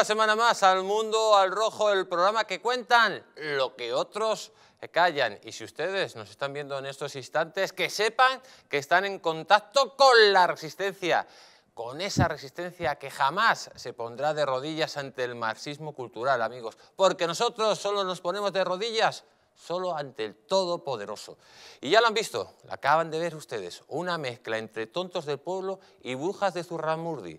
una semana más al mundo, al rojo, el programa que cuentan lo que otros callan. Y si ustedes nos están viendo en estos instantes, que sepan que están en contacto con la resistencia con esa resistencia que jamás se pondrá de rodillas ante el marxismo cultural, amigos, porque nosotros solo nos ponemos de rodillas solo ante el Todopoderoso. Y ya lo han visto, la acaban de ver ustedes, una mezcla entre tontos del pueblo y brujas de Zurramurdi.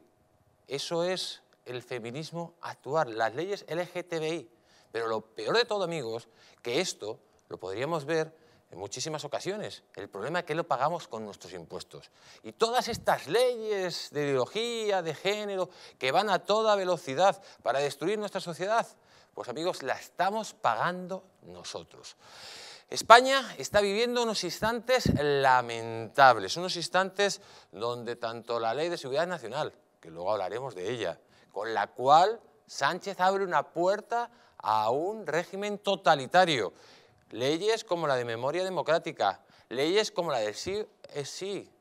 Eso es el feminismo actuar, las leyes LGTBI. Pero lo peor de todo, amigos, que esto lo podríamos ver en muchísimas ocasiones. El problema es que lo pagamos con nuestros impuestos. Y todas estas leyes de ideología, de género, que van a toda velocidad para destruir nuestra sociedad, pues amigos, la estamos pagando nosotros. España está viviendo unos instantes lamentables, unos instantes donde tanto la Ley de Seguridad Nacional, que luego hablaremos de ella, con la cual Sánchez abre una puerta a un régimen totalitario. Leyes como la de memoria democrática, leyes como la del sí es eh, sí.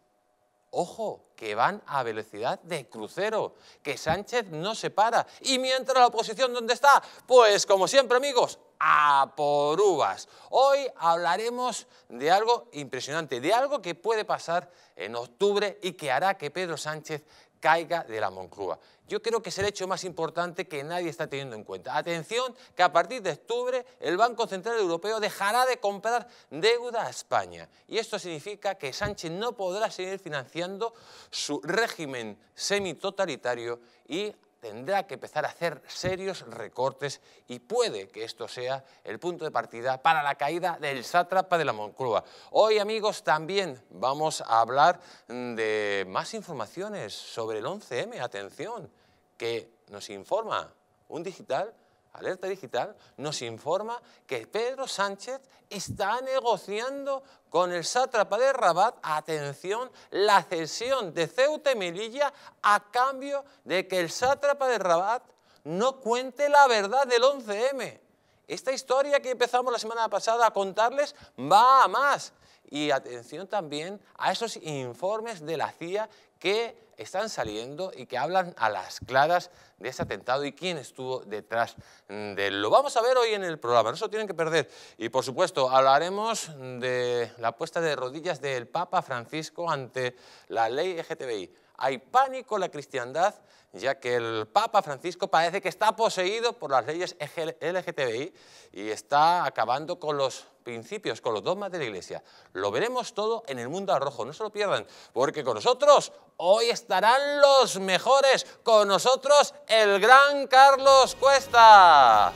Ojo, que van a velocidad de crucero, que Sánchez no se para. Y mientras la oposición, ¿dónde está? Pues como siempre, amigos, a por uvas. Hoy hablaremos de algo impresionante, de algo que puede pasar en octubre y que hará que Pedro Sánchez caiga de la Moncloa. Yo creo que es el hecho más importante que nadie está teniendo en cuenta. Atención, que a partir de octubre el Banco Central Europeo dejará de comprar deuda a España. Y esto significa que Sánchez no podrá seguir financiando su régimen semitotalitario y tendrá que empezar a hacer serios recortes y puede que esto sea el punto de partida para la caída del sátrapa de la Moncloa. Hoy, amigos, también vamos a hablar de más informaciones sobre el 11M. Atención, que nos informa un digital Alerta Digital nos informa que Pedro Sánchez está negociando con el sátrapa de Rabat, atención, la cesión de Ceuta y Melilla a cambio de que el sátrapa de Rabat no cuente la verdad del 11M. Esta historia que empezamos la semana pasada a contarles va a más. Y atención también a esos informes de la CIA que están saliendo y que hablan a las claras de ese atentado y quién estuvo detrás mm, de él. Lo vamos a ver hoy en el programa, no se lo tienen que perder. Y por supuesto, hablaremos de la puesta de rodillas del Papa Francisco ante la ley LGTBI. Hay pánico en la cristiandad ya que el Papa Francisco parece que está poseído por las leyes LGTBI y está acabando con los principios, con los dogmas de la Iglesia. Lo veremos todo en el mundo al rojo, no se lo pierdan, porque con nosotros hoy estarán los mejores, con nosotros el gran Carlos Cuesta.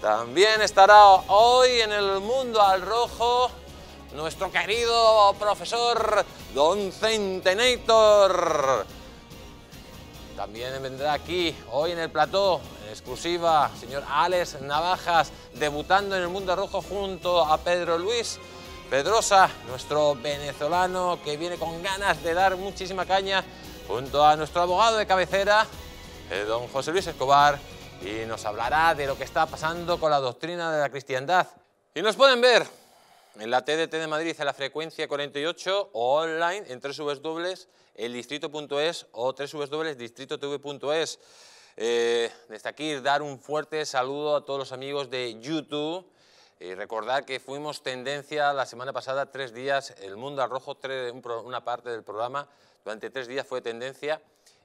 También estará hoy en el mundo al rojo nuestro querido profesor Don Centenator. También vendrá aquí, hoy en el plató, en exclusiva, señor Alex Navajas, debutando en el mundo rojo junto a Pedro Luis Pedrosa, nuestro venezolano que viene con ganas de dar muchísima caña, junto a nuestro abogado de cabecera, eh, don José Luis Escobar, y nos hablará de lo que está pasando con la doctrina de la cristiandad. Y nos pueden ver en la TDT de Madrid a la frecuencia 48 o online en www.eldistrito.es o www.distritotv.es. Eh, desde aquí dar un fuerte saludo a todos los amigos de YouTube y recordar que fuimos tendencia la semana pasada, tres días, El Mundo al Rojo, una parte del programa, durante tres días fue tendencia.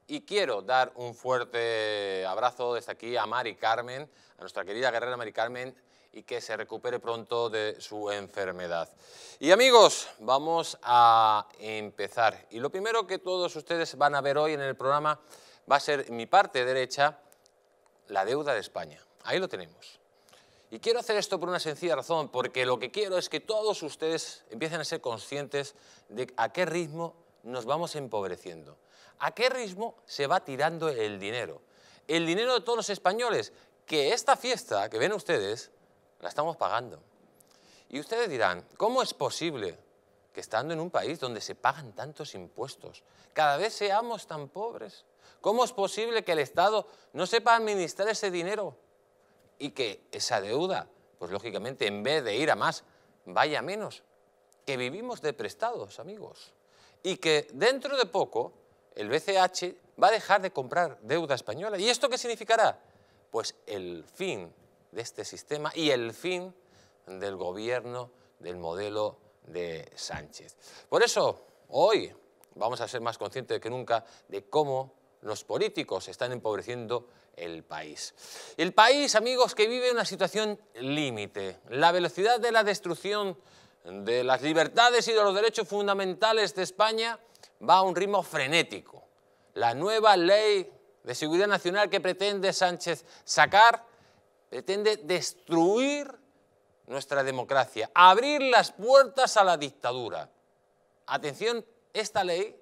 Y quiero dar un fuerte abrazo desde aquí a Mari Carmen, a nuestra querida guerrera Mari Carmen, y que se recupere pronto de su enfermedad. Y amigos, vamos a empezar. Y lo primero que todos ustedes van a ver hoy en el programa va a ser mi parte derecha, la deuda de España. Ahí lo tenemos. Y quiero hacer esto por una sencilla razón, porque lo que quiero es que todos ustedes empiecen a ser conscientes de a qué ritmo nos vamos empobreciendo, a qué ritmo se va tirando el dinero, el dinero de todos los españoles, que esta fiesta que ven ustedes la estamos pagando. Y ustedes dirán, ¿cómo es posible que estando en un país donde se pagan tantos impuestos, cada vez seamos tan pobres? ¿Cómo es posible que el Estado no sepa administrar ese dinero y que esa deuda, pues lógicamente, en vez de ir a más, vaya a menos? Que vivimos de prestados, amigos. Y que dentro de poco el BCH va a dejar de comprar deuda española. ¿Y esto qué significará? Pues el fin de este sistema y el fin del gobierno del modelo de Sánchez. Por eso, hoy vamos a ser más conscientes que nunca de cómo los políticos están empobreciendo el país. El país, amigos, que vive una situación límite. La velocidad de la destrucción de las libertades y de los derechos fundamentales de España va a un ritmo frenético. La nueva ley de seguridad nacional que pretende Sánchez sacar pretende destruir nuestra democracia, abrir las puertas a la dictadura. Atención, esta ley,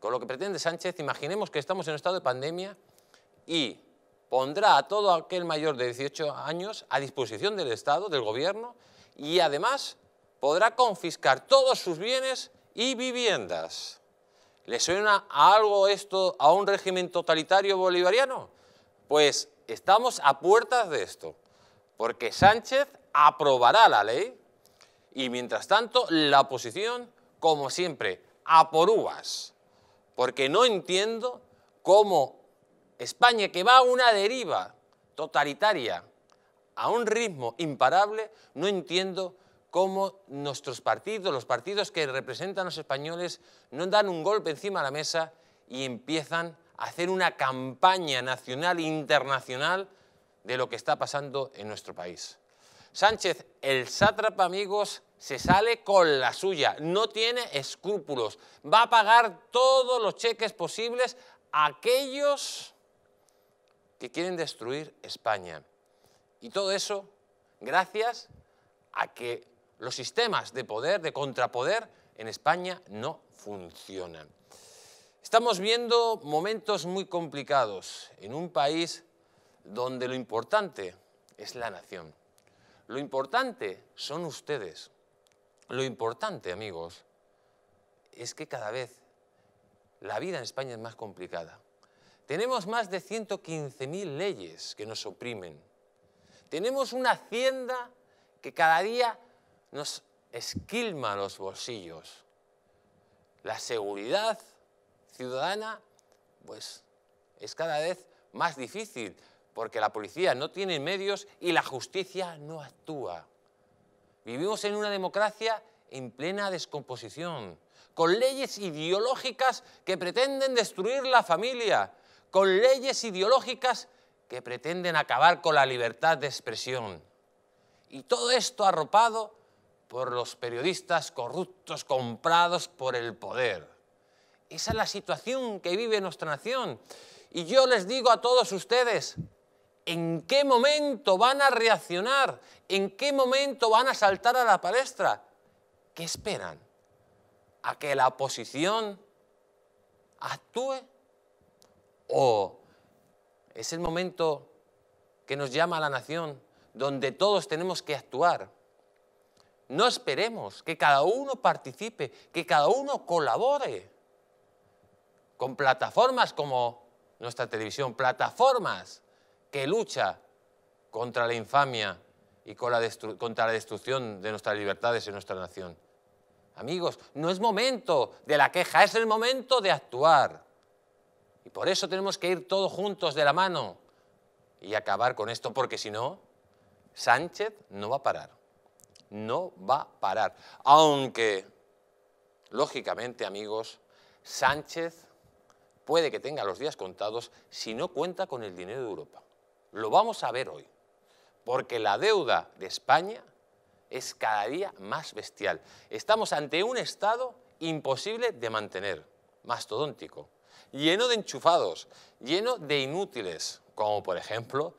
con lo que pretende Sánchez, imaginemos que estamos en un estado de pandemia y pondrá a todo aquel mayor de 18 años a disposición del Estado, del gobierno, y además podrá confiscar todos sus bienes y viviendas. ¿Le suena a algo esto a un régimen totalitario bolivariano? Pues Estamos a puertas de esto, porque Sánchez aprobará la ley y mientras tanto la oposición, como siempre, a por uvas, porque no entiendo cómo España, que va a una deriva totalitaria, a un ritmo imparable, no entiendo cómo nuestros partidos, los partidos que representan a los españoles, no dan un golpe encima de la mesa y empiezan hacer una campaña nacional e internacional de lo que está pasando en nuestro país. Sánchez, el sátrapa, amigos, se sale con la suya, no tiene escrúpulos, va a pagar todos los cheques posibles a aquellos que quieren destruir España. Y todo eso gracias a que los sistemas de poder, de contrapoder, en España no funcionan. Estamos viendo momentos muy complicados en un país donde lo importante es la nación. Lo importante son ustedes. Lo importante, amigos, es que cada vez la vida en España es más complicada. Tenemos más de 115.000 leyes que nos oprimen. Tenemos una hacienda que cada día nos esquilma los bolsillos. La seguridad ciudadana, pues es cada vez más difícil, porque la policía no tiene medios y la justicia no actúa. Vivimos en una democracia en plena descomposición, con leyes ideológicas que pretenden destruir la familia, con leyes ideológicas que pretenden acabar con la libertad de expresión. Y todo esto arropado por los periodistas corruptos comprados por el poder. Esa es la situación que vive nuestra nación. Y yo les digo a todos ustedes, ¿en qué momento van a reaccionar? ¿En qué momento van a saltar a la palestra? ¿Qué esperan? ¿A que la oposición actúe? ¿O es el momento que nos llama a la nación donde todos tenemos que actuar? No esperemos que cada uno participe, que cada uno colabore con plataformas como nuestra televisión, plataformas que lucha contra la infamia y contra la destrucción de nuestras libertades en nuestra nación. Amigos, no es momento de la queja, es el momento de actuar. Y por eso tenemos que ir todos juntos de la mano y acabar con esto, porque si no, Sánchez no va a parar. No va a parar. Aunque, lógicamente, amigos, Sánchez puede que tenga los días contados si no cuenta con el dinero de Europa. Lo vamos a ver hoy, porque la deuda de España es cada día más bestial. Estamos ante un Estado imposible de mantener, mastodóntico, lleno de enchufados, lleno de inútiles, como por ejemplo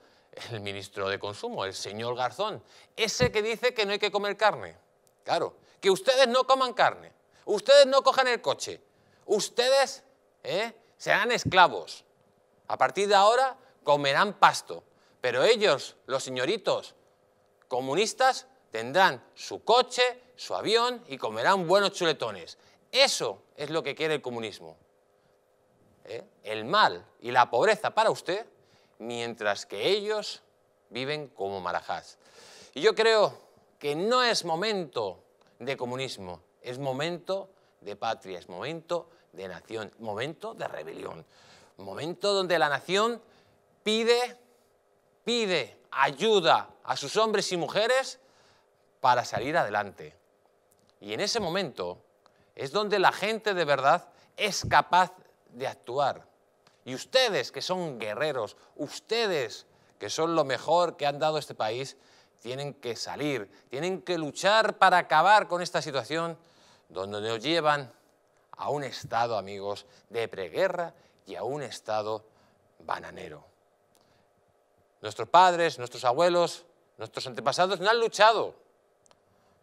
el ministro de Consumo, el señor Garzón, ese que dice que no hay que comer carne. Claro, que ustedes no coman carne, ustedes no cojan el coche, ustedes ¿eh? serán esclavos. A partir de ahora comerán pasto, pero ellos, los señoritos comunistas, tendrán su coche, su avión y comerán buenos chuletones. Eso es lo que quiere el comunismo. ¿Eh? El mal y la pobreza para usted, mientras que ellos viven como marajás. Y yo creo que no es momento de comunismo, es momento de patria, es momento de nación, momento de rebelión, momento donde la nación pide, pide ayuda a sus hombres y mujeres para salir adelante. Y en ese momento es donde la gente de verdad es capaz de actuar. Y ustedes que son guerreros, ustedes que son lo mejor que han dado este país, tienen que salir, tienen que luchar para acabar con esta situación donde nos llevan a un Estado, amigos, de preguerra y a un Estado bananero. Nuestros padres, nuestros abuelos, nuestros antepasados no han luchado,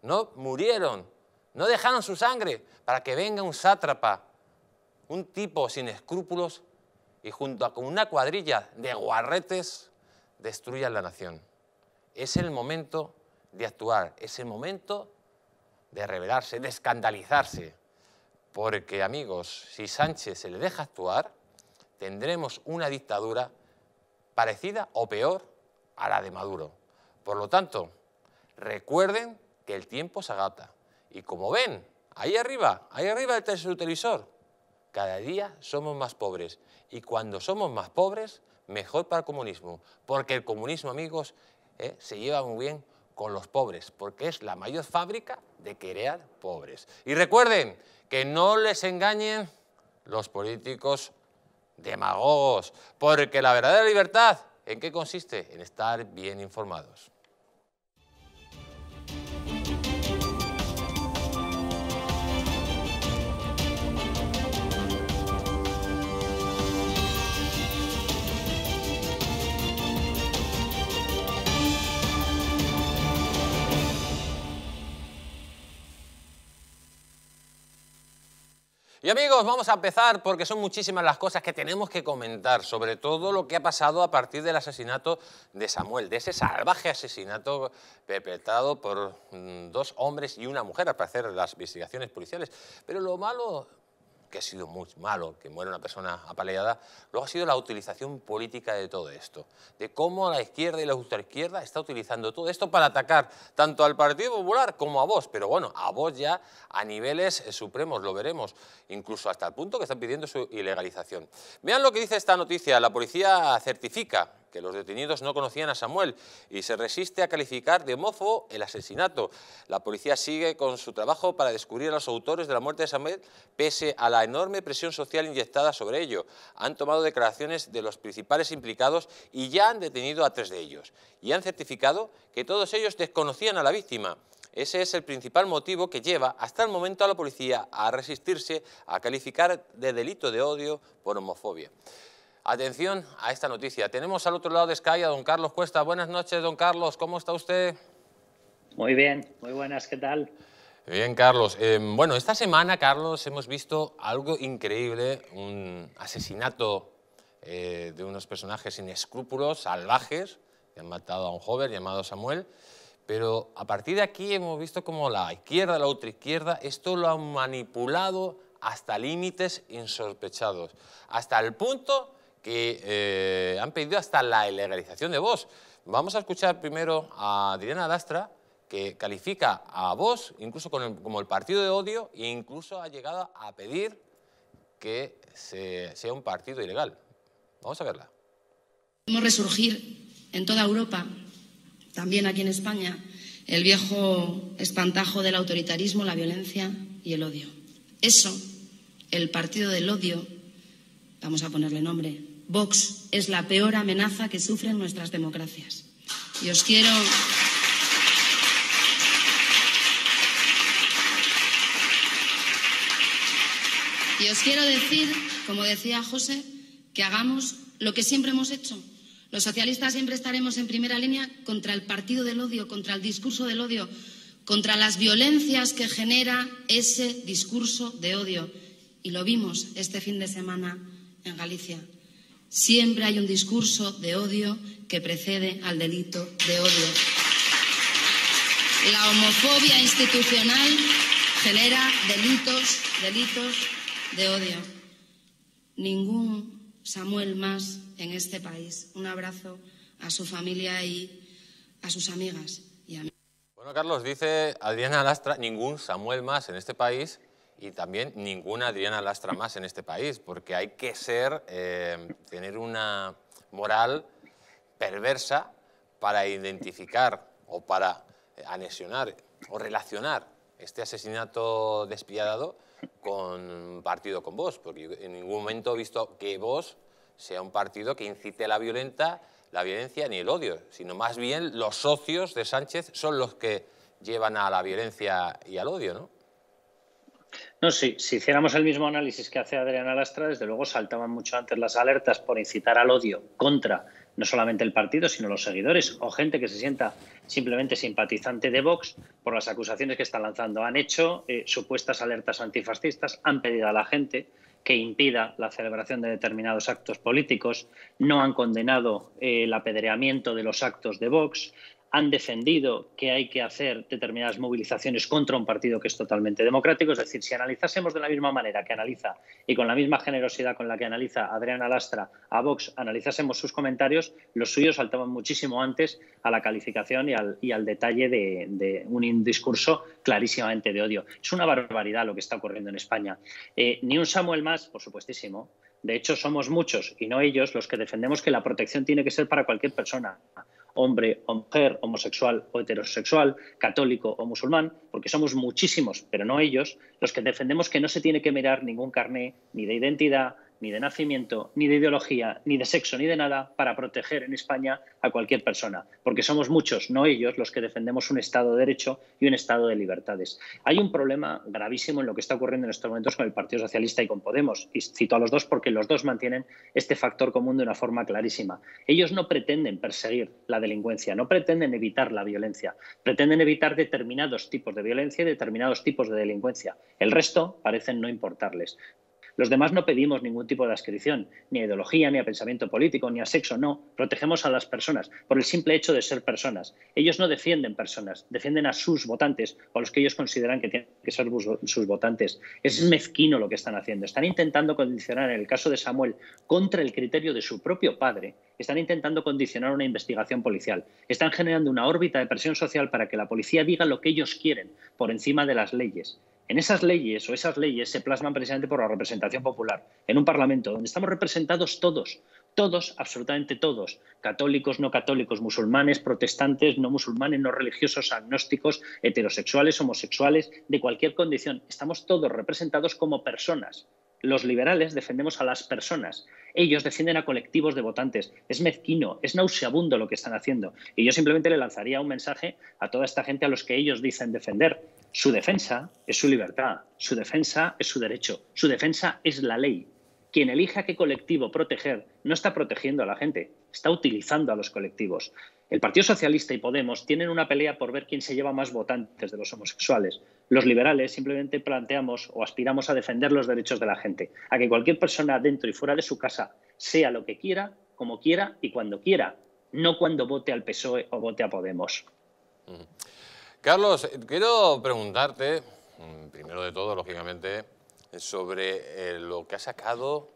no murieron, no dejaron su sangre para que venga un sátrapa, un tipo sin escrúpulos y junto a con una cuadrilla de guarretes destruyan la nación. Es el momento de actuar, es el momento de rebelarse, de escandalizarse. Porque, amigos, si Sánchez se le deja actuar, tendremos una dictadura parecida o peor a la de Maduro. Por lo tanto, recuerden que el tiempo se agata. Y como ven, ahí arriba, ahí arriba del tercer televisor, cada día somos más pobres. Y cuando somos más pobres, mejor para el comunismo. Porque el comunismo, amigos, eh, se lleva muy bien con los pobres, porque es la mayor fábrica de crear pobres. Y recuerden que no les engañen los políticos demagogos, porque la verdadera libertad, ¿en qué consiste? En estar bien informados. Y amigos, vamos a empezar porque son muchísimas las cosas que tenemos que comentar, sobre todo lo que ha pasado a partir del asesinato de Samuel, de ese salvaje asesinato perpetrado por mm, dos hombres y una mujer, para hacer las investigaciones policiales. Pero lo malo que ha sido muy malo, que muere una persona apaleada, luego ha sido la utilización política de todo esto, de cómo la izquierda y la ultraizquierda está utilizando todo esto para atacar tanto al Partido Popular como a vos, pero bueno, a vos ya a niveles eh, supremos, lo veremos, incluso hasta el punto que están pidiendo su ilegalización. Vean lo que dice esta noticia, la policía certifica que los detenidos no conocían a Samuel y se resiste a calificar de homófobo el asesinato. La policía sigue con su trabajo para descubrir a los autores de la muerte de Samuel pese a la enorme presión social inyectada sobre ello. Han tomado declaraciones de los principales implicados y ya han detenido a tres de ellos y han certificado que todos ellos desconocían a la víctima. Ese es el principal motivo que lleva hasta el momento a la policía a resistirse a calificar de delito de odio por homofobia. Atención a esta noticia. Tenemos al otro lado de Sky a don Carlos Cuesta. Buenas noches, don Carlos. ¿Cómo está usted? Muy bien, muy buenas. ¿Qué tal? Bien, Carlos. Eh, bueno, esta semana, Carlos, hemos visto algo increíble, un asesinato eh, de unos personajes sin escrúpulos, salvajes, que han matado a un joven llamado Samuel. Pero a partir de aquí hemos visto como la izquierda, la ultraizquierda, esto lo han manipulado hasta límites insospechados, hasta el punto que eh, han pedido hasta la ilegalización de Vox. Vamos a escuchar primero a Adriana Dastra, que califica a Vox incluso como el partido de odio e incluso ha llegado a pedir que sea un partido ilegal. Vamos a verla. Podemos resurgir en toda Europa, también aquí en España, el viejo espantajo del autoritarismo, la violencia y el odio. Eso, el partido del odio, vamos a ponerle nombre, Vox es la peor amenaza que sufren nuestras democracias. Y os quiero. Y os quiero decir, como decía José, que hagamos lo que siempre hemos hecho. Los socialistas siempre estaremos en primera línea contra el partido del odio, contra el discurso del odio, contra las violencias que genera ese discurso de odio. Y lo vimos este fin de semana en Galicia. Siempre hay un discurso de odio que precede al delito de odio. La homofobia institucional genera delitos, delitos de odio. Ningún Samuel más en este país. Un abrazo a su familia y a sus amigas y Bueno, Carlos, dice Adriana Lastra, ningún Samuel más en este país y también ninguna Adriana Lastra más en este país, porque hay que ser, eh, tener una moral perversa para identificar o para anexionar o relacionar este asesinato despiadado con partido con vos, porque en ningún momento he visto que vos sea un partido que incite la violenta, la violencia ni el odio, sino más bien los socios de Sánchez son los que llevan a la violencia y al odio, ¿no? No, sí, si hiciéramos el mismo análisis que hace Adriana Lastra, desde luego saltaban mucho antes las alertas por incitar al odio contra no solamente el partido, sino los seguidores o gente que se sienta simplemente simpatizante de Vox por las acusaciones que están lanzando. Han hecho eh, supuestas alertas antifascistas, han pedido a la gente que impida la celebración de determinados actos políticos, no han condenado eh, el apedreamiento de los actos de Vox, han defendido que hay que hacer determinadas movilizaciones contra un partido que es totalmente democrático. Es decir, si analizásemos de la misma manera que analiza y con la misma generosidad con la que analiza Adriana Lastra a Vox, analizásemos sus comentarios, los suyos saltaban muchísimo antes a la calificación y al, detalle de, un discurso clarísimamente de odio. Es una barbaridad lo que está ocurriendo en España. Eh, ni un Samuel más, por supuestísimo. De hecho, somos muchos, y no ellos, los que defendemos que la protección tiene que ser para cualquier persona hombre o mujer, homosexual o heterosexual, católico o musulmán, porque somos muchísimos, pero no ellos, los que defendemos que no se tiene que mirar ningún carné, ni de identidad, ni de nacimiento, ni de ideología, ni de sexo, ni de nada para proteger en España a cualquier persona, porque somos muchos, no ellos, los que defendemos un Estado de Derecho y un Estado de libertades. Hay un problema gravísimo en lo que está ocurriendo en estos momentos con el Partido Socialista y con Podemos, y cito a los dos porque los dos mantienen este factor común de una forma clarísima. Ellos no pretenden perseguir la delincuencia, no pretenden evitar la violencia, pretenden evitar determinados tipos de violencia y determinados tipos de delincuencia. El resto parecen no importarles. Los demás no pedimos ningún tipo de adscripción, ni a ideología, ni a pensamiento político, ni a sexo, no. Protegemos a las personas por el simple hecho de ser personas. Ellos no defienden personas, defienden a sus votantes o a los que ellos consideran que tienen que ser sus votantes. Es mm. mezquino lo que están haciendo. Están intentando condicionar, en el caso de Samuel, contra el criterio de su propio padre, están intentando condicionar una investigación policial. Están generando una órbita de presión social para que la policía diga lo que ellos quieren por encima de las leyes. En esas leyes o esas leyes se plasman precisamente por la representación popular, en un Parlamento donde estamos representados todos, todos, absolutamente todos, católicos, no católicos, musulmanes, protestantes, no musulmanes, no religiosos, agnósticos, heterosexuales, homosexuales, de cualquier condición, estamos todos representados como personas. Los liberales defendemos a las personas. Ellos defienden a colectivos de votantes. Es mezquino, es nauseabundo lo que están haciendo. Y yo simplemente le lanzaría un mensaje a toda esta gente a los que ellos dicen defender. Su defensa es su libertad, su defensa es su derecho, su defensa es la ley. Quien elija qué colectivo proteger no está protegiendo a la gente, está utilizando a los colectivos. El Partido Socialista y Podemos tienen una pelea por ver quién se lleva más votantes de los homosexuales. Los liberales simplemente planteamos o aspiramos a defender los derechos de la gente, a que cualquier persona dentro y fuera de su casa sea lo que quiera, como quiera y cuando quiera, no cuando vote al PSOE o vote a Podemos. Mm. Carlos, quiero preguntarte, mm, primero de todo, lógicamente, eh, sobre eh, lo que ha sacado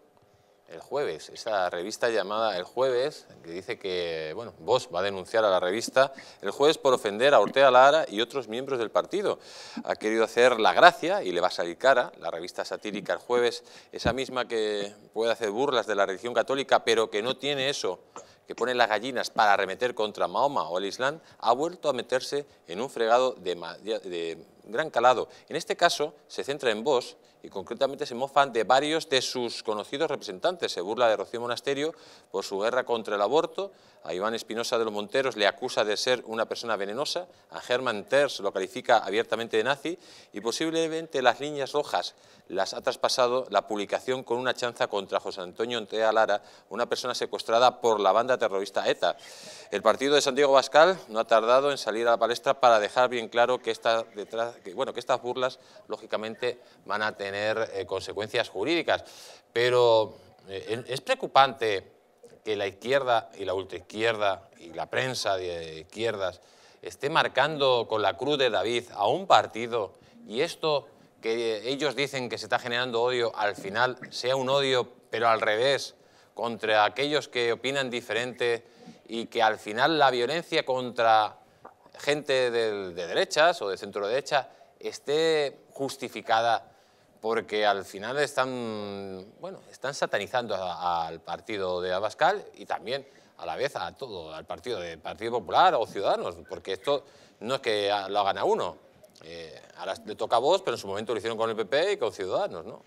el jueves, esa revista llamada El Jueves, que dice que, bueno, vos va a denunciar a la revista el jueves por ofender a Ortega Lara y otros miembros del partido. Ha querido hacer la gracia y le va a salir cara, la revista satírica El Jueves, esa misma que puede hacer burlas de la religión católica, pero que no tiene eso que pone las gallinas para arremeter contra Mahoma o el Islam, ha vuelto a meterse en un fregado de, de gran calado. En este caso se centra en vos y concretamente se mofan de varios de sus conocidos representantes. Se burla de Rocío Monasterio por su guerra contra el aborto, a Iván Espinosa de los Monteros le acusa de ser una persona venenosa, a Germán Terz lo califica abiertamente de nazi y posiblemente las líneas rojas las ha traspasado la publicación con una chanza contra José Antonio Antea Lara, una persona secuestrada por la banda terrorista ETA. El partido de Santiago Bascal no ha tardado en salir a la palestra para dejar bien claro que está detrás bueno, que estas burlas, lógicamente, van a tener eh, consecuencias jurídicas. Pero eh, es preocupante que la izquierda y la ultraizquierda y la prensa de izquierdas esté marcando con la cruz de David a un partido y esto que ellos dicen que se está generando odio, al final sea un odio, pero al revés, contra aquellos que opinan diferente y que al final la violencia contra gente de, derechas o de centro derecha esté justificada porque al final están, bueno, están satanizando al partido de Abascal y también a la vez a todo, al partido de Partido Popular o Ciudadanos, porque esto no es que lo hagan a uno. Eh, ahora le toca a vos, pero en su momento lo hicieron con el PP y con Ciudadanos, ¿no?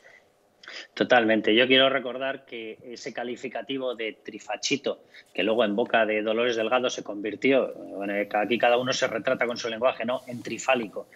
Totalmente. Yo quiero recordar que ese calificativo de trifachito, que luego en boca de Dolores Delgado se convirtió, bueno, eh, aquí cada uno se retrata con su lenguaje, ¿no? En trifálico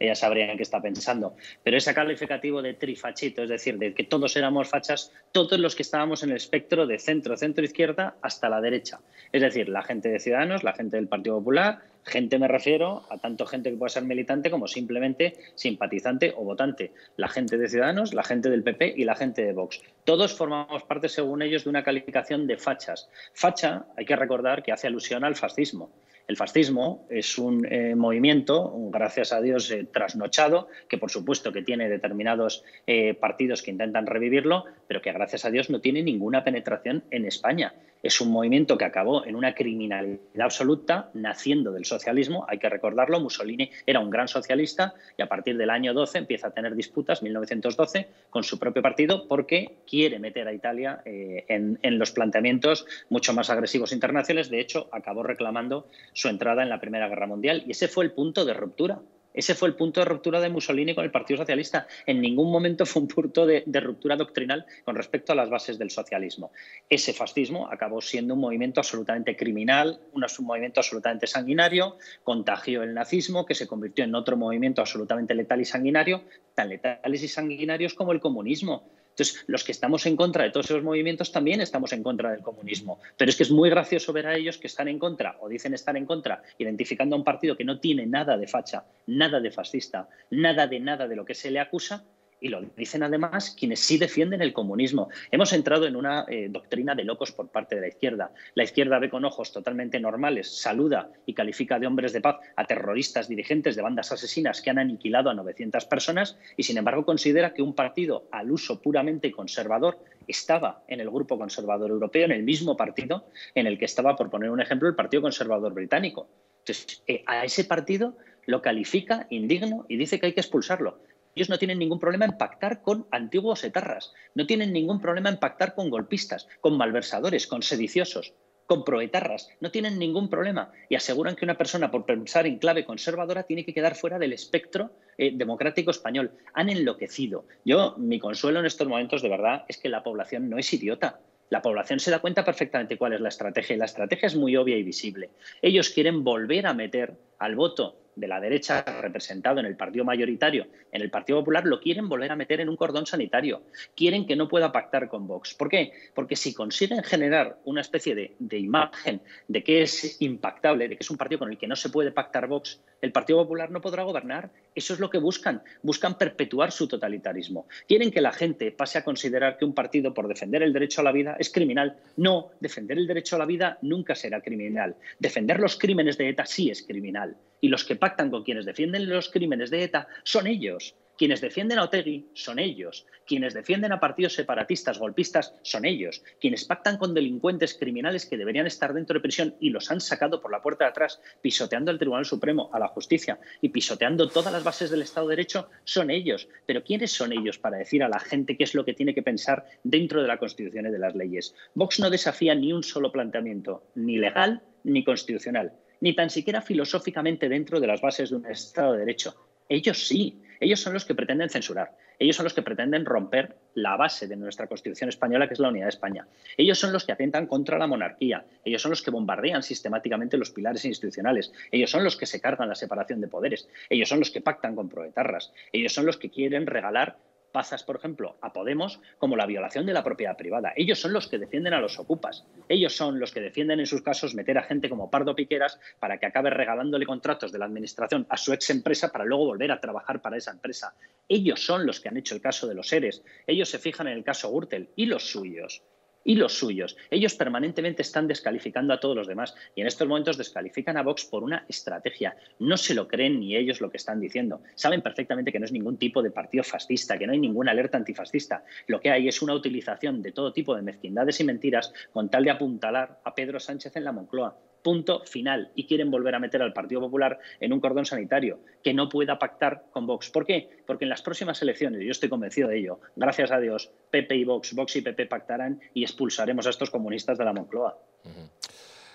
ellas sabrían qué está pensando. Pero ese calificativo de trifachito, es decir, de que todos éramos fachas, todos los que estábamos en el espectro de centro, centro izquierda hasta la derecha. Es decir, la gente de Ciudadanos, la gente del Partido Popular, gente me refiero a tanto gente que pueda ser militante como simplemente simpatizante o votante. La gente de Ciudadanos, la gente del PP y la gente de Vox. Todos formamos parte, según ellos, de una calificación de fachas. Facha, hay que recordar que hace alusión al fascismo. El fascismo es un eh, movimiento, gracias a Dios, eh, trasnochado, que por supuesto que tiene determinados eh, partidos que intentan revivirlo, pero que gracias a Dios no tiene ninguna penetración en España es un movimiento que acabó en una criminalidad absoluta, naciendo del socialismo, hay que recordarlo, Mussolini era un gran socialista y a partir del año 12 empieza a tener disputas, 1912, con su propio partido porque quiere meter a Italia eh, en, los planteamientos mucho más agresivos internacionales, de hecho acabó reclamando su entrada en la Primera Guerra Mundial y ese fue el punto de ruptura ese fue el punto de ruptura de Mussolini con el Partido Socialista. En ningún momento fue un punto de, ruptura doctrinal con respecto a las bases del socialismo. Ese fascismo acabó siendo un movimiento absolutamente criminal, un, un movimiento absolutamente sanguinario, contagió el nazismo, que se convirtió en otro movimiento absolutamente letal y sanguinario, tan letales y sanguinarios como el comunismo. Entonces, los que estamos en contra de todos esos movimientos también estamos en contra del comunismo. Pero es que es muy gracioso ver a ellos que están en contra o dicen estar en contra, identificando a un partido que no tiene nada de facha, nada de fascista, nada de nada de lo que se le acusa y lo dicen además quienes sí defienden el comunismo. Hemos entrado en una eh, doctrina de locos por parte de la izquierda. La izquierda ve con ojos totalmente normales, saluda y califica de hombres de paz a terroristas dirigentes de bandas asesinas que han aniquilado a 900 personas y sin embargo considera que un partido al uso puramente conservador estaba en el grupo conservador europeo, en el mismo partido en el que estaba, por poner un ejemplo, el Partido Conservador Británico. Entonces, eh, a ese partido lo califica indigno y dice que hay que expulsarlo ellos no tienen ningún problema en pactar con antiguos etarras, no tienen ningún problema en pactar con golpistas, con malversadores, con sediciosos, con proetarras, no tienen ningún problema y aseguran que una persona por pensar en clave conservadora tiene que quedar fuera del espectro eh, democrático español. Han enloquecido. Yo, mi consuelo en estos momentos de verdad es que la población no es idiota. La población se da cuenta perfectamente cuál es la estrategia y la estrategia es muy obvia y visible. Ellos quieren volver a meter al voto de la derecha representado en el partido mayoritario, en el Partido Popular, lo quieren volver a meter en un cordón sanitario. Quieren que no pueda pactar con Vox. ¿Por qué? Porque si consiguen generar una especie de, imagen de que es impactable, de que es un partido con el que no se puede pactar Vox, el Partido Popular no podrá gobernar. Eso es lo que buscan. Buscan perpetuar su totalitarismo. Quieren que la gente pase a considerar que un partido por defender el derecho a la vida es criminal. No, defender el derecho a la vida nunca será criminal. Defender los crímenes de ETA sí es criminal. Y los que pactan pactan con quienes defienden los crímenes de ETA son ellos. Quienes defienden a Otegui son ellos. Quienes defienden a partidos separatistas, golpistas, son ellos. Quienes pactan con delincuentes criminales que deberían estar dentro de prisión y los han sacado por la puerta de atrás, pisoteando al Tribunal Supremo, a la justicia y pisoteando todas las bases del Estado de Derecho, son ellos. Pero ¿quiénes son ellos para decir a la gente qué es lo que tiene que pensar dentro de la Constitución y de las leyes? Vox no desafía ni un solo planteamiento, ni legal ni constitucional ni tan siquiera filosóficamente dentro de las bases de un Estado de Derecho. Ellos sí, ellos son los que pretenden censurar, ellos son los que pretenden romper la base de nuestra Constitución española, que es la unidad de España. Ellos son los que atentan contra la monarquía, ellos son los que bombardean sistemáticamente los pilares institucionales, ellos son los que se cargan la separación de poderes, ellos son los que pactan con proetarras, ellos son los que quieren regalar pasas, por ejemplo, a Podemos como la violación de la propiedad privada. Ellos son los que defienden a los ocupas. Ellos son los que defienden en sus casos meter a gente como Pardo Piqueras para que acabe regalándole contratos de la administración a su ex empresa para luego volver a trabajar para esa empresa. Ellos son los que han hecho el caso de los seres. Ellos se fijan en el caso Gürtel y los suyos y los suyos. Ellos permanentemente están descalificando a todos los demás y en estos momentos descalifican a Vox por una estrategia. No se lo creen ni ellos lo que están diciendo. Saben perfectamente que no es ningún tipo de partido fascista, que no hay ninguna alerta antifascista. Lo que hay es una utilización de todo tipo de mezquindades y mentiras con tal de apuntalar a Pedro Sánchez en la Moncloa punto final. Y quieren volver a meter al Partido Popular en un cordón sanitario que no pueda pactar con Vox. ¿Por qué? Porque en las próximas elecciones, yo estoy convencido de ello, gracias a Dios, Pepe y Vox, Vox y PP pactarán y expulsaremos a estos comunistas de la Moncloa.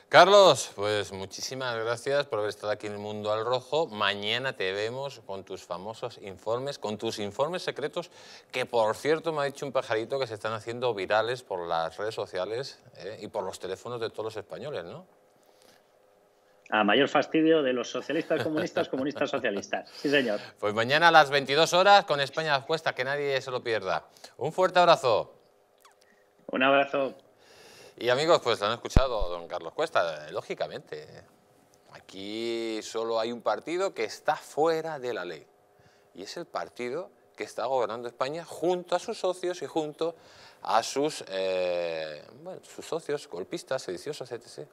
Carlos, pues muchísimas gracias por haber estado aquí en el Mundo al Rojo. Mañana te vemos con tus famosos informes, con tus informes secretos, que por cierto me ha dicho un pajarito que se están haciendo virales por las redes sociales eh, y por los teléfonos de todos los españoles, ¿no? A mayor fastidio de los socialistas comunistas, comunistas socialistas. Sí, señor. Pues mañana a las 22 horas con España Cuesta, que nadie se lo pierda. Un fuerte abrazo. Un abrazo. Y amigos, pues lo han escuchado don Carlos Cuesta, eh, lógicamente. Aquí solo hay un partido que está fuera de la ley. Y es el partido que está gobernando España junto a sus socios y junto a sus, eh, bueno, sus socios golpistas, sediciosos, etc.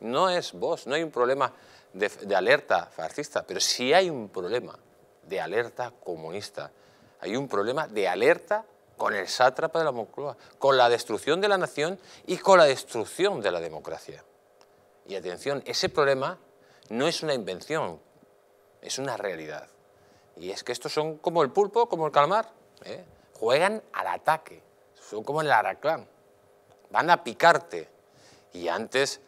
No es vos, no hay un problema de, alerta fascista, pero sí hay un problema de alerta comunista. Hay un problema de alerta con el sátrapa de la Moncloa, con la destrucción de la nación y con la destrucción de la democracia. Y atención, ese problema no es una invención, es una realidad. Y es que estos son como el pulpo, como el calmar, ¿eh? juegan al ataque, son como el araclán, van a picarte. Y antes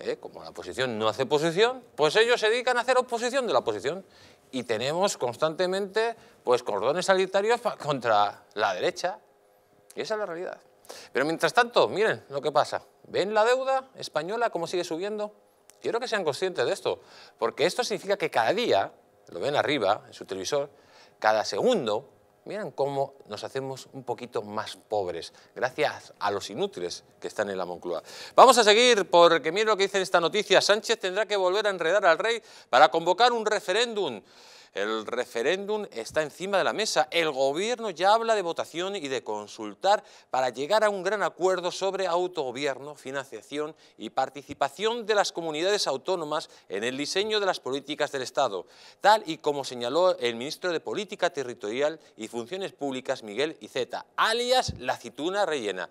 ¿eh? como la oposición no hace posición, pues ellos se dedican a hacer oposición de la oposición. Y tenemos constantemente pues, cordones sanitarios contra la derecha. Y esa es la realidad. Pero mientras tanto, miren lo que pasa. ¿Ven la deuda española cómo sigue subiendo? Quiero que sean conscientes de esto, porque esto significa que cada día, lo ven arriba en su televisor, cada segundo Miren cómo nos hacemos un poquito más pobres, gracias a los inútiles que están en la Moncloa. Vamos a seguir, porque miren lo que dice esta noticia. Sánchez tendrá que volver a enredar al rey para convocar un referéndum. El referéndum está encima de la mesa. El gobierno ya habla de votación y de consultar para llegar a un gran acuerdo sobre autogobierno, financiación y participación de las comunidades autónomas en el diseño de las políticas del Estado, tal y como señaló el ministro de Política Territorial y Funciones Públicas, Miguel Iceta, alias la cituna rellena.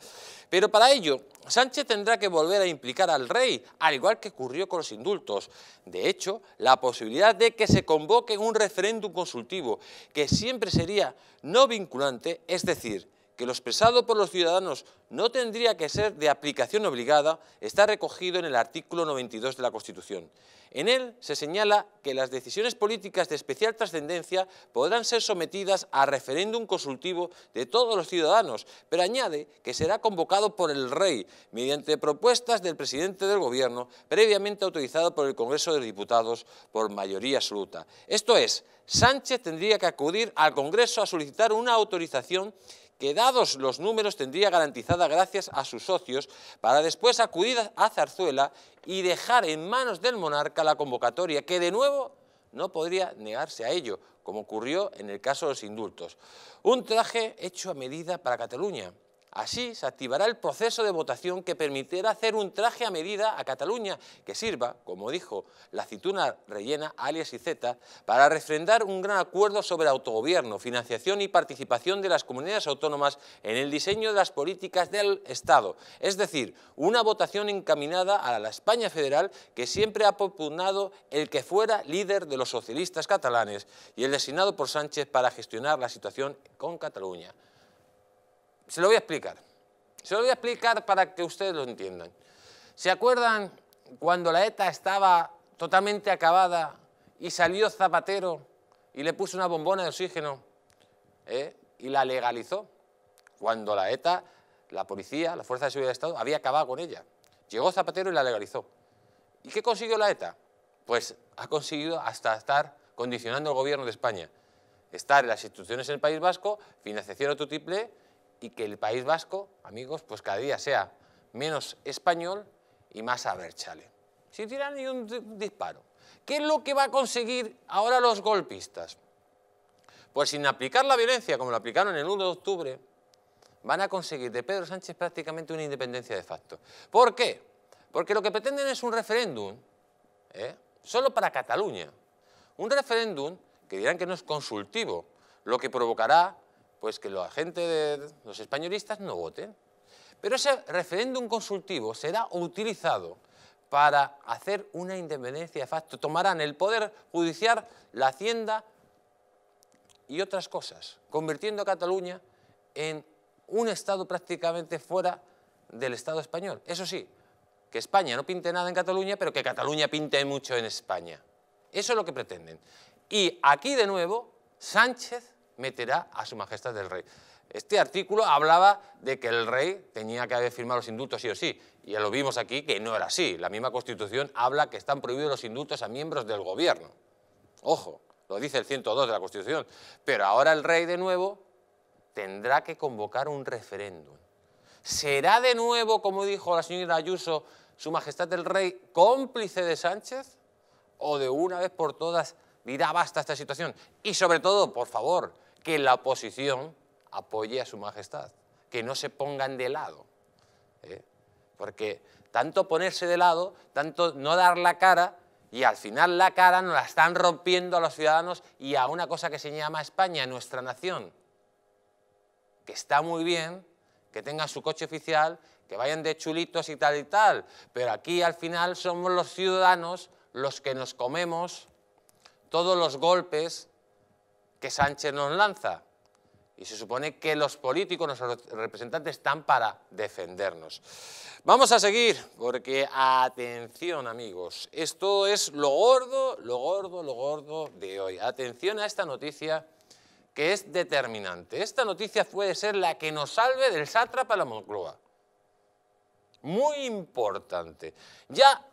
Pero para ello, Sánchez tendrá que volver a implicar al rey, al igual que ocurrió con los indultos. De hecho, la posibilidad de que se convoque un referéndum referéndum consultivo, que siempre sería no vinculante, es decir, que lo expresado por los ciudadanos no tendría que ser de aplicación obligada está recogido en el artículo 92 de la Constitución. En él se señala que las decisiones políticas de especial trascendencia podrán ser sometidas a referéndum consultivo de todos los ciudadanos, pero añade que será convocado por el Rey mediante propuestas del presidente del Gobierno previamente autorizado por el Congreso de Diputados por mayoría absoluta. Esto es, Sánchez tendría que acudir al Congreso a solicitar una autorización que dados los números tendría garantizada gracias a sus socios, para después acudir a Zarzuela y dejar en manos del monarca la convocatoria, que de nuevo no podría negarse a ello, como ocurrió en el caso de los indultos. Un traje hecho a medida para Cataluña, Así se activará el proceso de votación que permitirá hacer un traje a medida a Cataluña que sirva, como dijo la cituna rellena alias IZ, para refrendar un gran acuerdo sobre autogobierno, financiación y participación de las comunidades autónomas en el diseño de las políticas del Estado, es decir, una votación encaminada a la España federal que siempre ha propugnado el que fuera líder de los socialistas catalanes y el designado por Sánchez para gestionar la situación con Cataluña. Se lo voy a explicar. Se lo voy a explicar para que ustedes lo entiendan. ¿Se acuerdan cuando la ETA estaba totalmente acabada y salió Zapatero y le puso una bombona de oxígeno eh, y la legalizó? Cuando la ETA, la policía, la Fuerza de Seguridad del Estado había acabado con ella. Llegó Zapatero y la legalizó. ¿Y qué consiguió la ETA? Pues ha conseguido hasta estar condicionando el gobierno de España. Estar en las instituciones en el País Vasco, financiación a y que el País Vasco, amigos, pues cada día sea menos español y más aberchale. Si tiran ni un disparo. ¿Qué es lo que va a conseguir ahora los golpistas? Pues sin aplicar la violencia como lo aplicaron el 1 de octubre, van a conseguir de Pedro Sánchez prácticamente una independencia de facto. ¿Por qué? Porque lo que pretenden es un referéndum, ¿eh? solo para Cataluña. Un referéndum que dirán que no es consultivo, lo que provocará pues que la gente de los españolistas no voten. Pero ese referéndum consultivo será utilizado para hacer una independencia de facto. Tomarán el poder judicial, la hacienda y otras cosas, convirtiendo a Cataluña en un Estado prácticamente fuera del Estado español. Eso sí, que España no pinte nada en Cataluña, pero que Cataluña pinte mucho en España. Eso es lo que pretenden. Y aquí de nuevo, Sánchez meterá a su majestad del rey. Este artículo hablaba de que el rey tenía que haber firmado los indultos sí o sí, y lo vimos aquí que no era así. La misma Constitución habla que están prohibidos los indultos a miembros del gobierno. Ojo, lo dice el 102 de la Constitución. Pero ahora el rey de nuevo tendrá que convocar un referéndum. ¿Será de nuevo, como dijo la señora Ayuso, su majestad el rey cómplice de Sánchez? ¿O de una vez por todas dirá basta esta situación? Y sobre todo, por favor, que la oposición apoye a su majestad, que no se pongan de lado. ¿eh? Porque tanto ponerse de lado, tanto no dar la cara, y al final la cara nos la están rompiendo a los ciudadanos y a una cosa que se llama España, nuestra nación. Que está muy bien, que tengan su coche oficial, que vayan de chulitos y tal y tal, pero aquí al final somos los ciudadanos los que nos comemos todos los golpes que Sánchez nos lanza. Y se supone que los políticos, nuestros representantes, están para defendernos. Vamos a seguir, porque atención amigos, esto es lo gordo, lo gordo, lo gordo de hoy. Atención a esta noticia que es determinante. Esta noticia puede ser la que nos salve del sátrapa a la Moncloa. Muy importante. Ya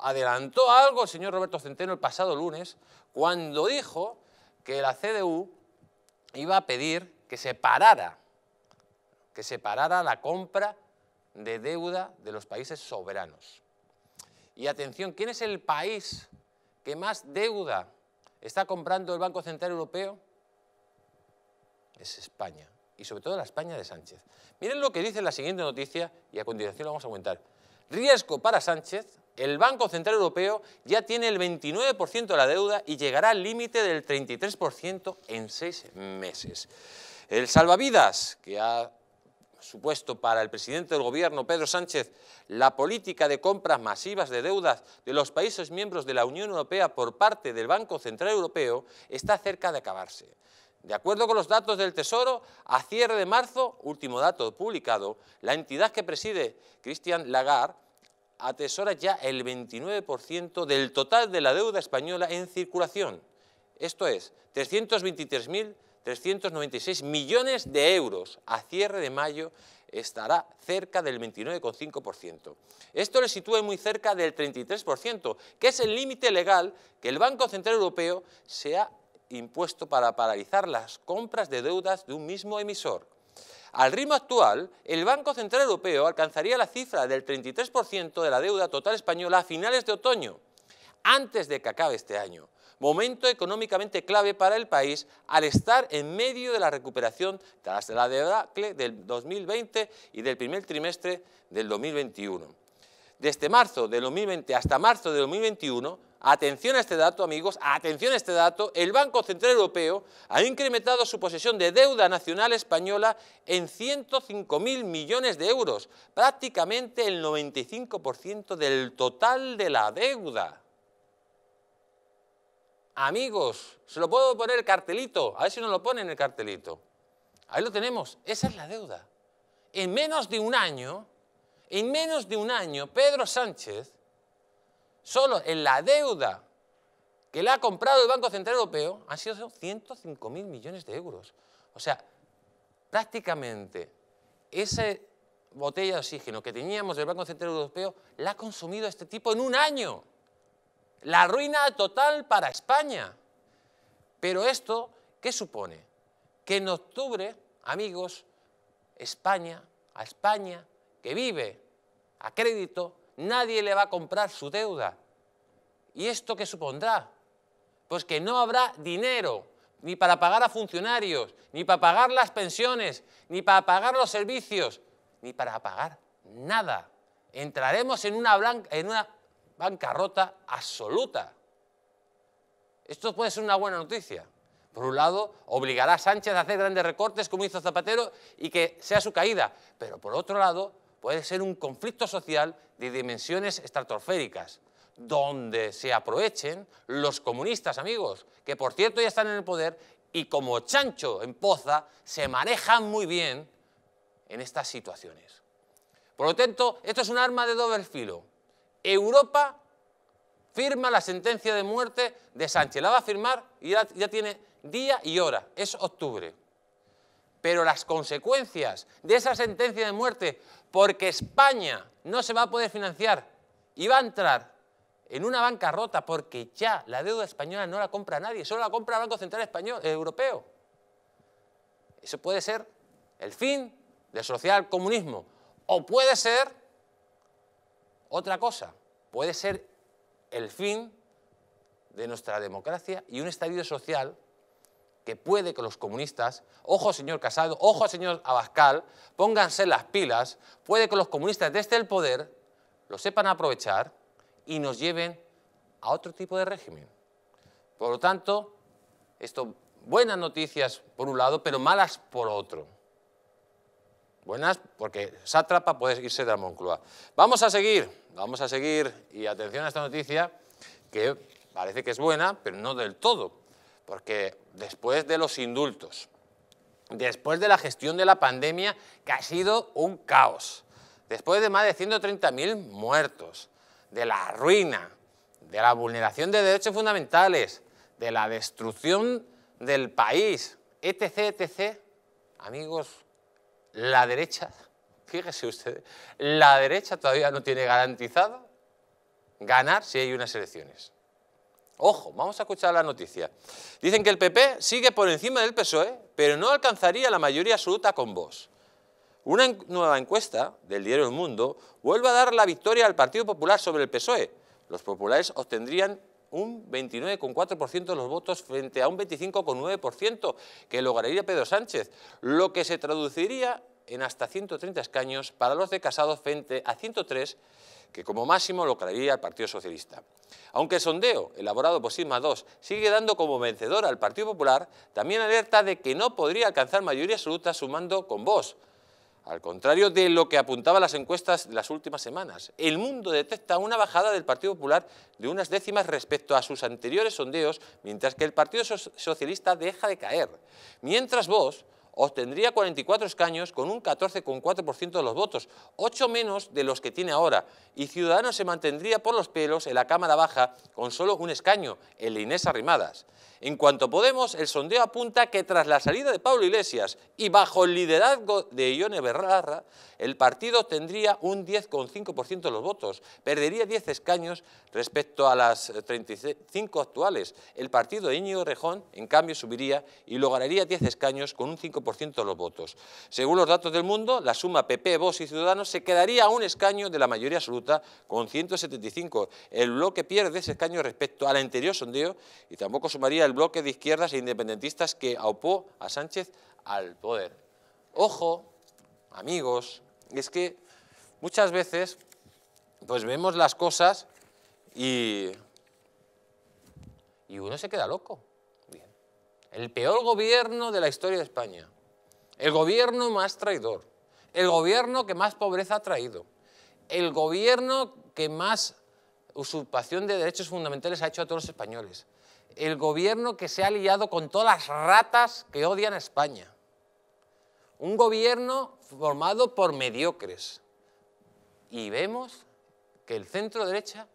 adelantó algo el señor Roberto Centeno el pasado lunes cuando dijo que la CDU iba a pedir que se parara, que se la compra de deuda de los países soberanos. Y atención, ¿quién es el país que más deuda está comprando el Banco Central Europeo? Es España, y sobre todo la España de Sánchez. Miren lo que dice la siguiente noticia y a continuación lo vamos a comentar. Riesgo para Sánchez, el Banco Central Europeo ya tiene el 29% de la deuda y llegará al límite del 33% en seis meses. El salvavidas, que ha supuesto para el presidente del gobierno, Pedro Sánchez, la política de compras masivas de deudas de los países miembros de la Unión Europea por parte del Banco Central Europeo, está cerca de acabarse. De acuerdo con los datos del Tesoro, a cierre de marzo, último dato publicado, la entidad que preside Christian Lagarde atesora ya el 29% del total de la deuda española en circulación. Esto es, 323.396 millones de euros a cierre de mayo estará cerca del 29,5%. Esto le sitúa muy cerca del 33%, que es el límite legal que el Banco Central Europeo se ha impuesto para paralizar las compras de deudas de un mismo emisor. Al ritmo actual, el Banco Central Europeo alcanzaría la cifra del 33% de la deuda total española a finales de otoño, antes de que acabe este año. Momento económicamente clave para el país al estar en medio de la recuperación tras la deuda del 2020 y del primer trimestre del 2021. Desde marzo de 2020 hasta marzo de 2021, atención a este dato amigos, atención a este dato, el Banco Central Europeo ha incrementado su posesión de deuda nacional española en 105.000 millones de euros, prácticamente el 95% del total de la deuda. Amigos, se lo puedo poner el cartelito, a ver si no lo ponen el cartelito. Ahí lo tenemos, esa es la deuda. En menos de un año, en menos de un año, Pedro Sánchez solo en la deuda que le ha comprado el Banco Central Europeo han sido 105.000 millones de euros. O sea, prácticamente esa botella de oxígeno que teníamos del Banco Central Europeo la ha consumido este tipo en un año. La ruina total para España. Pero esto, ¿qué supone? Que en octubre, amigos, España, a España, que vive a crédito, Nadie le va a comprar su deuda. ¿Y esto qué supondrá? Pues que no habrá dinero ni para pagar a funcionarios, ni para pagar las pensiones, ni para pagar los servicios, ni para pagar nada. Entraremos en una, en una bancarrota absoluta. Esto puede ser una buena noticia. Por un lado, obligará a Sánchez a hacer grandes recortes como hizo Zapatero y que sea su caída. Pero por otro lado, puede ser un conflicto social de dimensiones estratosféricas, donde se aprovechen los comunistas, amigos, que por cierto ya están en el poder y como chancho en poza se manejan muy bien en estas situaciones. Por lo tanto, esto es un arma de doble filo. Europa firma la sentencia de muerte de Sánchez, la va a firmar y ya, ya tiene día y hora, es octubre pero las consecuencias de esa sentencia de muerte, porque España no se va a poder financiar y va a entrar en una bancarrota porque ya la deuda española no la compra nadie, solo la compra el Banco Central Español, eh, Europeo. Eso puede ser el fin del social comunismo o puede ser otra cosa, puede ser el fin de nuestra democracia y un estadio social que puede que los comunistas, ojo señor Casado, ojo señor Abascal, pónganse las pilas, puede que los comunistas desde el poder lo sepan aprovechar y nos lleven a otro tipo de régimen. Por lo tanto, esto, buenas noticias por un lado, pero malas por otro. Buenas porque sátrapa puede irse de la Moncloa. Vamos a seguir, vamos a seguir, y atención a esta noticia, que parece que es buena, pero no del todo porque después de los indultos, después de la gestión de la pandemia, que ha sido un caos, después de más de 130.000 muertos, de la ruina, de la vulneración de derechos fundamentales, de la destrucción del país, etc., etc., amigos, la derecha, fíjese usted, la derecha todavía no tiene garantizado ganar si hay unas elecciones. Ojo, vamos a escuchar la noticia. Dicen que el PP sigue por encima del PSOE, pero no alcanzaría la mayoría absoluta con vos Una nueva encuesta del diario El Mundo vuelve a dar la victoria al Partido Popular sobre el PSOE. Los populares obtendrían un 29,4% de los votos frente a un 25,9% que lograría Pedro Sánchez, lo que se traduciría en hasta 130 escaños para los de Casado frente a 103 que como máximo lo creería el Partido Socialista. Aunque el sondeo, elaborado por Sigma II, sigue dando como vencedor al Partido Popular, también alerta de que no podría alcanzar mayoría absoluta sumando con Vox, al contrario de lo que apuntaban las encuestas de las últimas semanas, el mundo detecta una bajada del Partido Popular de unas décimas respecto a sus anteriores sondeos, mientras que el Partido Socialista deja de caer. Mientras vos obtendría 44 escaños con un 14,4% de los votos, 8 menos de los que tiene ahora, y Ciudadanos se mantendría por los pelos en la Cámara Baja con solo un escaño, el de Inés Arrimadas. En cuanto podemos, el sondeo apunta que tras la salida de Pablo Iglesias y bajo el liderazgo de Ione Berrarra, el partido tendría un 10,5% de los votos, perdería 10 escaños respecto a las 35 eh, actuales. El partido de Íñigo Rejón, en cambio, subiría y lograría 10 escaños con un 5% de los votos. Según los datos del mundo, la suma PP, Vox y Ciudadanos se quedaría a un escaño de la mayoría absoluta con 175. El bloque pierde ese escaño respecto al anterior sondeo y tampoco sumaría bloque de izquierdas e independentistas que aupó a Sánchez al poder. Ojo, amigos, es que muchas veces pues vemos las cosas y, y uno se queda loco. El peor gobierno de la historia de España, el gobierno más traidor, el gobierno que más pobreza ha traído, el gobierno que más usurpación de derechos fundamentales ha hecho a todos los españoles, el gobierno que se ha aliado con todas las ratas que odian a España. Un gobierno formado por mediocres. Y vemos que el centro derecha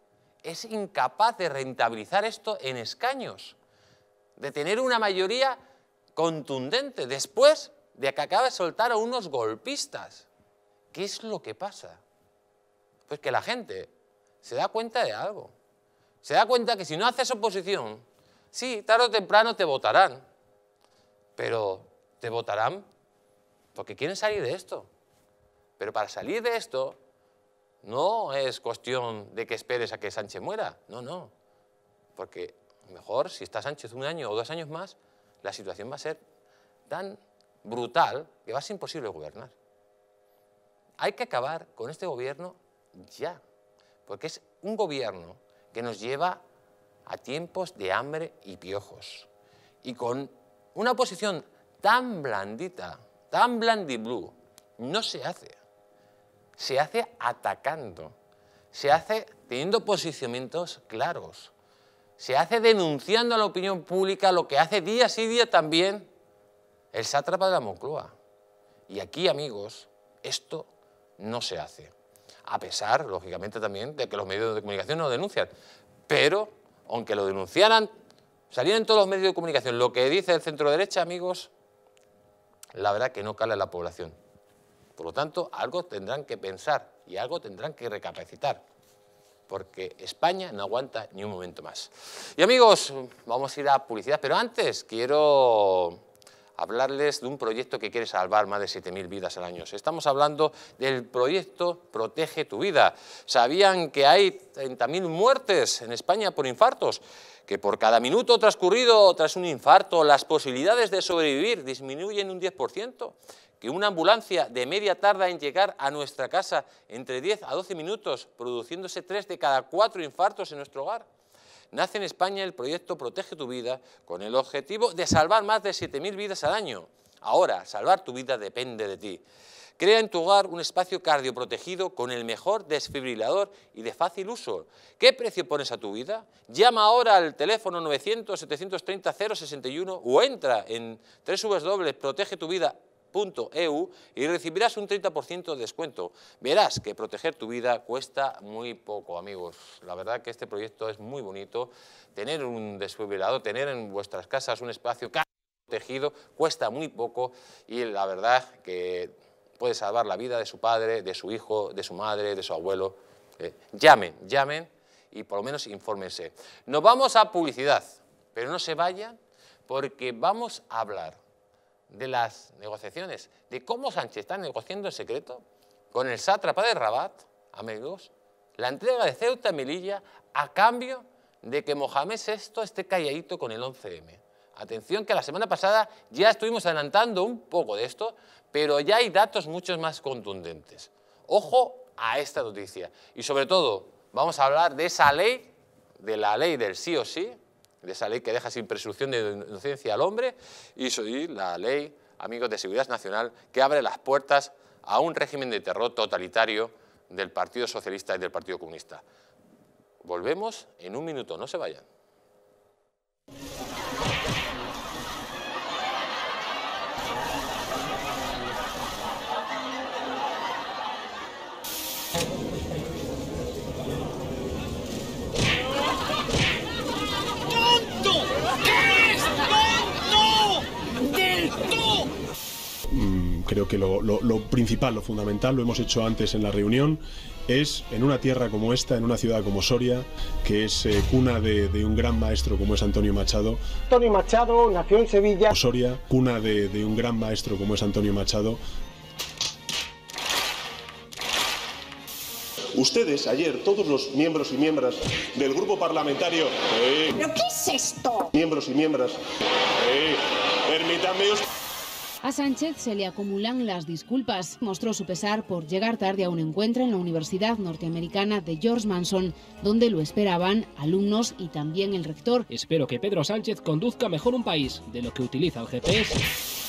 es incapaz de rentabilizar esto en escaños, de tener una mayoría contundente después de que acaba de soltar a unos golpistas. ¿Qué es lo que pasa? Pues que la gente se da cuenta de algo. Se da cuenta que si no haces oposición, Sí, tarde o temprano te votarán, pero te votarán porque quieren salir de esto. Pero para salir de esto no es cuestión de que esperes a que Sánchez muera, no, no. Porque mejor si está Sánchez un año o dos años más, la situación va a ser tan brutal que va a ser imposible gobernar. Hay que acabar con este gobierno ya, porque es un gobierno que nos lleva a tiempos de hambre y piojos. Y con una posición tan blandita, tan blue no se hace. Se hace atacando, se hace teniendo posicionamientos claros, se hace denunciando a la opinión pública lo que hace día sí día también el sátrapa de la Moncloa. Y aquí, amigos, esto no se hace. A pesar, lógicamente, también de que los medios de comunicación no denuncian. Pero aunque lo denunciaran, salían en todos los medios de comunicación. Lo que dice el centro derecha, amigos, la verdad que no cala en la población. Por lo tanto, algo tendrán que pensar y algo tendrán que recapacitar, porque España no aguanta ni un momento más. Y amigos, vamos a ir a publicidad, pero antes quiero hablarles de un proyecto que quiere salvar más de 7.000 vidas al año. Estamos hablando del proyecto Protege tu vida. ¿Sabían que hay 30.000 muertes en España por infartos? que por cada minuto transcurrido tras un infarto las posibilidades de sobrevivir disminuyen un 10%, que una ambulancia de media tarda en llegar a nuestra casa entre 10 a 12 minutos, produciéndose 3 de cada 4 infartos en nuestro hogar nace en España el proyecto Protege tu vida con el objetivo de salvar más de 7.000 vidas al año. Ahora, salvar tu vida depende de ti. Crea en tu hogar un espacio cardioprotegido con el mejor desfibrilador y de fácil uso. ¿Qué precio pones a tu vida? Llama ahora al teléfono 900-730-061 o entra en www.protegetuvida.com .eu y recibirás un 30% de descuento. Verás que proteger tu vida cuesta muy poco, amigos. La verdad que este proyecto es muy bonito. Tener un desfibrilador, tener en vuestras casas un espacio protegido, cuesta muy poco y la verdad que puede salvar la vida de su padre, de su hijo, de su madre, de su abuelo. Eh, llamen, llamen y por lo menos infórmense. Nos vamos a publicidad, pero no se vayan porque vamos a hablar de las negociaciones, de cómo Sánchez está negociando en secreto con el sátrapa de Rabat, amigos, la entrega de Ceuta y Melilla a cambio de que Mohamed VI esté calladito con el 11M. Atención que la semana pasada ya estuvimos adelantando un poco de esto, pero ya hay datos mucho más contundentes. Ojo a esta noticia. Y sobre todo, vamos a hablar de esa ley, de la ley del sí o sí, de esa ley que deja sin presunción de inocencia al hombre, y la ley, amigos, de seguridad nacional, que abre las puertas a un régimen de terror totalitario del Partido Socialista y del Partido Comunista. Volvemos en un minuto, no se vayan. creo que lo, principal, lo fundamental, lo hemos hecho antes en la reunión, es en una tierra como esta, en una ciudad como Soria, que es eh, cuna de, un gran maestro como es Antonio Machado. Antonio Machado nació en Sevilla. Soria, cuna de, un gran maestro como es Antonio Machado. Ustedes, ayer, todos los miembros y miembros del grupo parlamentario... ¿Pero qué es esto? Miembros y miembros... Eh, permítanme... A Sánchez se le acumulan las disculpas. Mostró su pesar por llegar tarde a un encuentro en la Universidad Norteamericana de George Manson, donde lo esperaban alumnos y también el rector. Espero que Pedro Sánchez conduzca mejor un país de lo que utiliza el GPS.